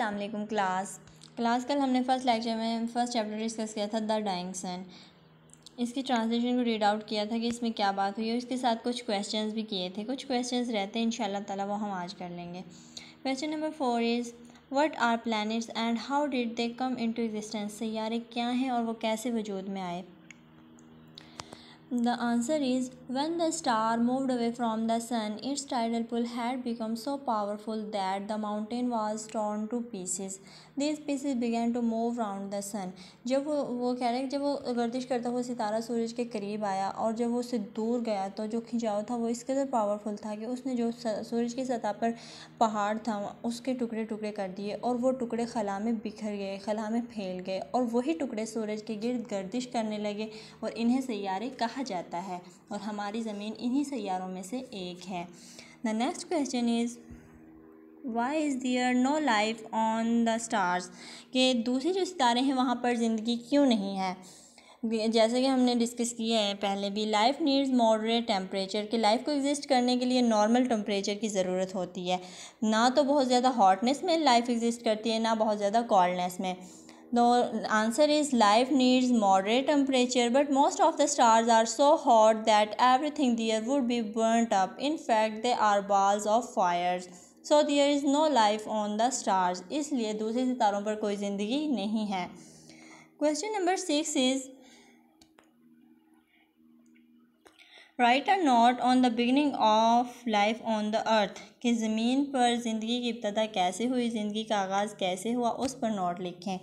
अल्लाम class class कल हमने फर्स्ट लेक्चर में फ़र्स्ट चैप्टर डिस्कस किया था द डाइंग सन इसकी ट्रांसलेशन को रीड आउट किया था कि इसमें क्या बात हुई और इसके साथ कुछ क्वेश्चंस भी किए थे कुछ क्वेश्चंस रहते हैं इन ताला वो हम आज कर लेंगे question number four is what are planets and how did they come into existence सैारे क्या हैं और वो कैसे वजूद में आए the answer is when the star moved away from the sun its tidal pull had become so powerful that the mountain was torn to pieces this pieces began to move round the sun जब वो वो कह रहे हैं जब वो गर्दिश करता हुआ सितारा सूरज के करीब आया और जब वो उससे दूर गया तो जो खिंचाव था वो इस कदर पावरफुल था कि उसने जो सूरज की सतह पर पहाड़ था उसके टुकड़े टुकड़े कर दिए और वो टुकड़े खला में बिखर गए खला में फैल गए और वही टुकड़े सूरज के गिर्द गर्दिश करने लगे और इन्हें सैारे कहा कहा जाता है और हमारी ज़मीन इन्हीं सैारों में से एक है the next question is why is there no life on the stars के दूसरे जो सितारे हैं वहाँ पर ज़िंदगी क्यों नहीं है जैसे कि हमने डिस्कस किया है पहले भी लाइफ नीड्स मॉडरेट टेम्परेचर के लाइफ को एग्जिस्ट करने के लिए नॉर्मल टेम्परेचर की ज़रूरत होती है ना तो बहुत ज़्यादा हॉटनेस में लाइफ एग्जिस्ट करती है ना बहुत ज़्यादा कॉल्डनेस में The answer is life needs moderate temperature, but most of the stars are so hot that everything there would be burnt up. In fact, they are balls of fires. So there is no life on the stars. Stars इसलिए दूसरे सितारों पर कोई ज़िंदगी नहीं है question number six is write a note on the beginning of life on the earth कि ज़मीन पर ज़िंदगी की इब्तदा कैसे हुई ज़िंदगी का आगाज़ कैसे हुआ उस पर नोट लिखें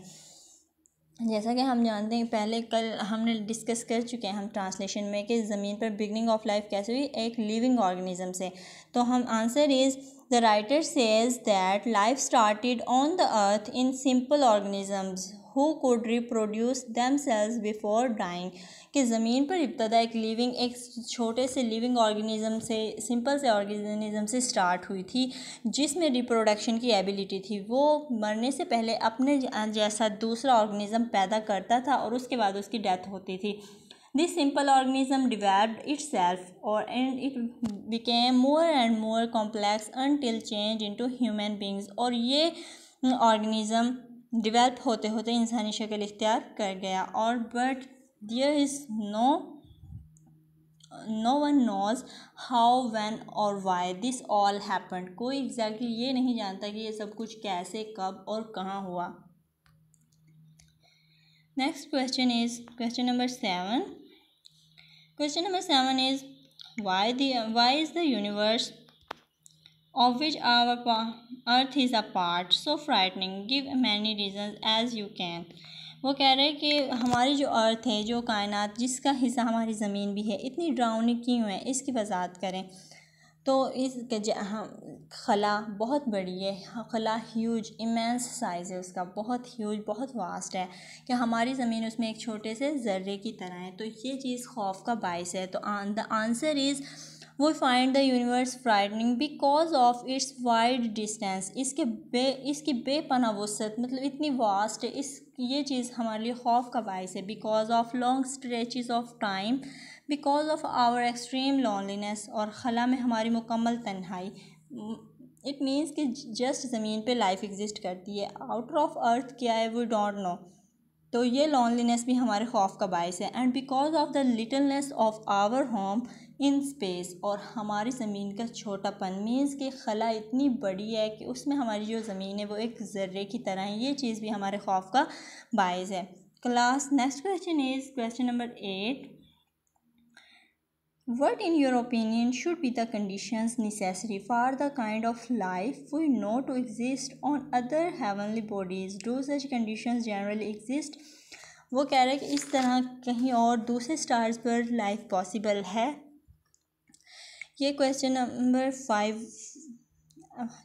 जैसा कि हम जानते हैं पहले कल हमने डिस्कस कर चुके हैं हम ट्रांसलेशन में कि ज़मीन पर बिगनिंग ऑफ लाइफ कैसे हुई एक लिविंग ऑर्गेनिज्म से तो हम answer is the writer says that life started on the earth in simple organisms who could reproduce them cells before dying कि ज़मीन पर इब्तदा एक लिविंग एक छोटे से लिविंग ऑर्गेनिज़म से सिंपल से ऑर्गेनिज़म से स्टार्ट हुई थी जिसमें रिप्रोडक्शन की एबिलिटी थी वो मरने से पहले अपने जैसा दूसरा ऑर्गेनिज़म पैदा करता था और उसके बाद उसकी डेथ होती थी simple organism organism developed self और and it became more and more complex until change into human beings और ये ऑर्गेनिज्म डिवेल्प होते होते इंसानी शक्ल इख्तियार कर गया और but there is no no one knows how when और वाई दिस ऑल हैपन कोई एग्जैक्टली ये नहीं जानता कि ये सब कुछ कैसे कब और कहाँ हुआ next question is question number seven question number seven is why दाई why is the universe of which our earth is a part so frightening give many reasons as you can वो कह रहे हैं कि हमारी जो अर्थ है जो कायनात जिसका हिस्सा हमारी ज़मीन भी है इतनी ड्राउनिंग क्यों है इसकी वजात करें तो इस हाँ, खला बहुत बड़ी है हाँ, खला ह्यूज इमेंस साइज़ है उसका बहुत ह्यूज बहुत वास्ट है कि हमारी ज़मीन उसमें एक छोटे से ज़र्रे की तरह है तो ये चीज़ खौफ का बायस है तो द आंसर इज़ वो find the universe frightening because of its wide distance इसके बे इसकी बेपना वसत मतलब इतनी वास्ट है इस ये चीज़ हमारे लिए खौफ का बायस है because of long stretches of time because of our extreme loneliness और खला में हमारी मुकम्मल तन्हाई इट मीन्स कि जस्ट ज़मीन पे लाइफ एग्जिस्ट करती है आउटर ऑफ अर्थ क्या है वो डोंट नो तो ये लॉन्लीनेस भी हमारे खौफ का बायस है and because of the littleness of our home in space और हमारी ज़मीन का छोटापन मीन्स कि खला इतनी बड़ी है कि उसमें हमारी जो ज़मीन है वो एक ज़र्रे की तरह है ये चीज़ भी हमारे खौफ का बायस है class next question is question number eight What, in your opinion, should be the conditions necessary for the kind of life we know to exist on other heavenly bodies? Do such conditions generally exist? वो कह रहे है कि इस तरह कहीं और दूसरे स्टार्स पर लाइफ पॉसिबल है ये क्वेश्चन नंबर फाइव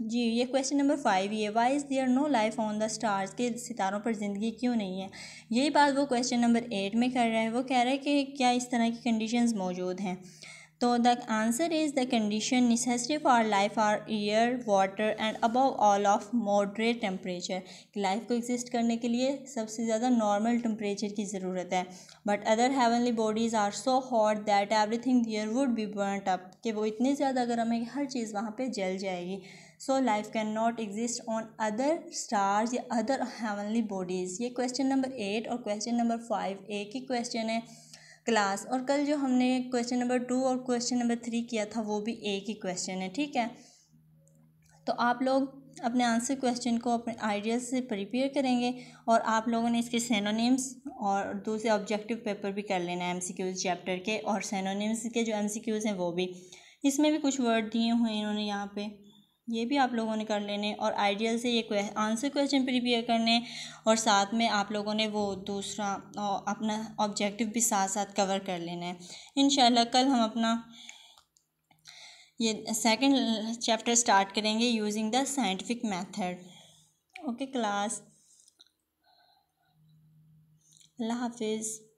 जी ये क्वेश्चन नंबर फाइव ये why is there no life on the stars के सितारों पर ज़िंदगी क्यों नहीं है यही बात वो क्वेश्चन नंबर एट में कर रहा है वो कह रहा है कि क्या इस तरह की कंडीशंस मौजूद हैं तो the answer is the condition necessary for life are air water and above all of moderate temperature life को एग्जिस्ट करने के लिए सबसे ज़्यादा नॉर्मल टेम्परेचर की ज़रूरत है but other heavenly bodies are so hot that everything there would be burn up कि वो इतने ज़्यादा गर्म है कि हर चीज़ वहाँ पर जल जाएगी so life can not exist on other stars या अदर हेवनली बॉडीज़ ये क्वेश्चन नंबर एट और क्वेश्चन नंबर फाइव एक ही क्वेश्चन है क्लास और कल जो हमने क्वेश्चन नंबर टू और क्वेश्चन नंबर थ्री किया था वो भी एक ही क्वेश्चन है ठीक है तो आप लोग अपने आंसर क्वेश्चन को अपने आइडियाज से प्रिपेयर करेंगे और आप लोगों ने इसके सेनोनिम्स और दूसरे ऑब्जेक्टिव पेपर भी कर लेना है एम चैप्टर के और सेनोनिम्स के जो एम हैं वो भी इसमें भी कुछ वर्ड दिए हुए हैं इन्होंने यहाँ पे ये भी आप लोगों ने कर लेने और आइडियल से ये आंसर क्वेश्चन प्रिपेयर करने और साथ में आप लोगों ने वो दूसरा अपना ऑब्जेक्टिव भी साथ साथ कवर कर लेना है इन कल हम अपना ये सेकंड चैप्टर स्टार्ट करेंगे using the scientific method okay class अल्लाह हाफिज़